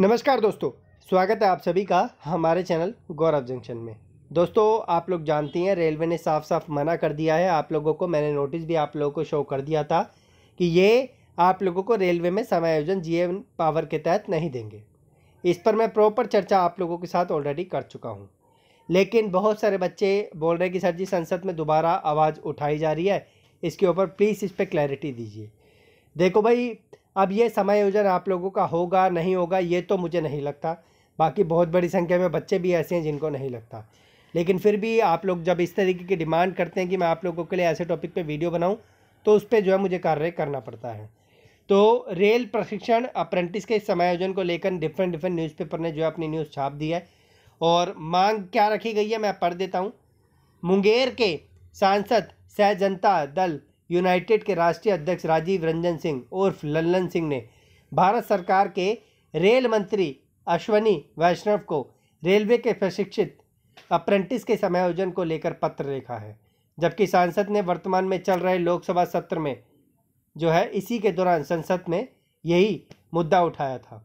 नमस्कार दोस्तों स्वागत है आप सभी का हमारे चैनल गौरव जंक्शन में दोस्तों आप लोग जानती हैं रेलवे ने साफ साफ मना कर दिया है आप लोगों को मैंने नोटिस भी आप लोगों को शो कर दिया था कि ये आप लोगों को रेलवे में समायोजन जी पावर के तहत नहीं देंगे इस पर मैं प्रॉपर चर्चा आप लोगों के साथ ऑलरेडी कर चुका हूँ लेकिन बहुत सारे बच्चे बोल रहे हैं कि सर जी संसद में दोबारा आवाज़ उठाई जा रही है इसके ऊपर प्लीज़ इस पर क्लैरिटी दीजिए देखो भाई अब ये समायोजन आप लोगों का होगा नहीं होगा ये तो मुझे नहीं लगता बाकी बहुत बड़ी संख्या में बच्चे भी ऐसे हैं जिनको नहीं लगता लेकिन फिर भी आप लोग जब इस तरीके की डिमांड करते हैं कि मैं आप लोगों के लिए ऐसे टॉपिक पे वीडियो बनाऊं तो उस पर जो है मुझे कार्य करना पड़ता है तो रेल प्रशिक्षण अप्रेंटिस के समायोजन को लेकर डिफरेंट डिफरेंट न्यूज़पेपर ने जो है अपनी न्यूज़ छाप दी है और मांग क्या रखी गई है मैं पढ़ देता हूँ मुंगेर के सांसद सहजनता दल यूनाइटेड के राष्ट्रीय अध्यक्ष राजीव रंजन सिंह उर्फ लल्लन सिंह ने भारत सरकार के रेल मंत्री अश्वनी वैष्णव को रेलवे के प्रशिक्षित अप्रेंटिस के समायोजन को लेकर पत्र लिखा है जबकि सांसद ने वर्तमान में चल रहे लोकसभा सत्र में जो है इसी के दौरान संसद में यही मुद्दा उठाया था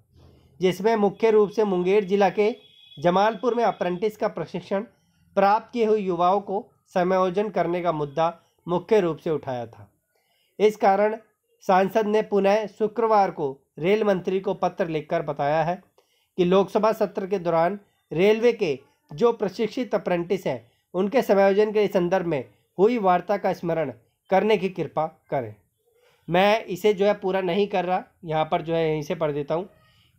जिसमें मुख्य रूप से मुंगेर जिला के जमालपुर में अप्रेंटिस का प्रशिक्षण प्राप्त किए हुए युवाओं को समायोजन करने का मुद्दा मुख्य रूप से उठाया था इस कारण सांसद ने पुनः शुक्रवार को रेल मंत्री को पत्र लिखकर बताया है कि लोकसभा सत्र के दौरान रेलवे के जो प्रशिक्षित अप्रेंटिस हैं उनके समायोजन के संदर्भ में हुई वार्ता का स्मरण करने की कृपा करें मैं इसे जो है पूरा नहीं कर रहा यहाँ पर जो है यहीं से पढ़ देता हूँ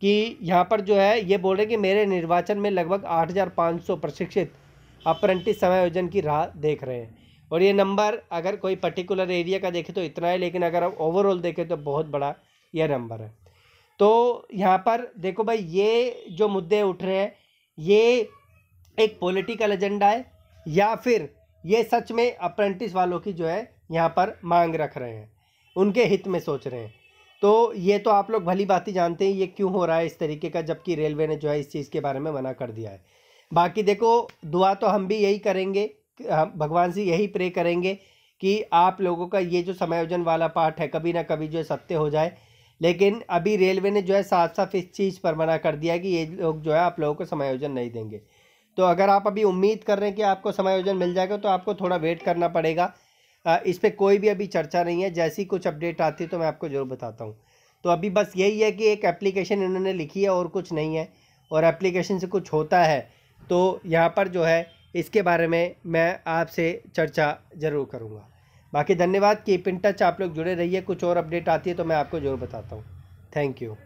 कि यहाँ पर जो है ये बोल रहे कि मेरे निर्वाचन में लगभग आठ प्रशिक्षित अप्रेंटिस समायोजन की राह देख रहे हैं और ये नंबर अगर कोई पर्टिकुलर एरिया का देखें तो इतना है लेकिन अगर आप ओवरऑल देखें तो बहुत बड़ा यह नंबर है तो यहाँ पर देखो भाई ये जो मुद्दे उठ रहे हैं ये एक पॉलिटिकल एजेंडा है या फिर ये सच में अप्रेंटिस वालों की जो है यहाँ पर मांग रख रहे हैं उनके हित में सोच रहे हैं तो ये तो आप लोग भली बात ही जानते हैं ये क्यों हो रहा है इस तरीके का जबकि रेलवे ने जो है इस चीज़ के बारे में मना कर दिया है बाकी देखो दुआ तो हम भी यही करेंगे हाँ, भगवान से यही प्रे करेंगे कि आप लोगों का ये जो समायोजन वाला पार्ट है कभी ना कभी जो है सत्य हो जाए लेकिन अभी रेलवे ने जो है साफ साफ इस चीज़ पर मना कर दिया कि ये लोग जो है आप लोगों को समायोजन नहीं देंगे तो अगर आप अभी उम्मीद कर रहे हैं कि आपको समायोजन मिल जाएगा तो आपको थोड़ा वेट करना पड़ेगा इस पर कोई भी अभी चर्चा नहीं है जैसी कुछ अपडेट आती है तो मैं आपको ज़रूर बताता हूँ तो अभी बस यही है कि एक एप्लीकेशन इन्होंने लिखी है और कुछ नहीं है और एप्लीकेशन से कुछ होता है तो यहाँ पर जो है इसके बारे में मैं आपसे चर्चा ज़रूर करूँगा बाकी धन्यवाद कीप इन टच आप लोग जुड़े रहिए कुछ और अपडेट आती है तो मैं आपको ज़रूर बताता हूँ थैंक यू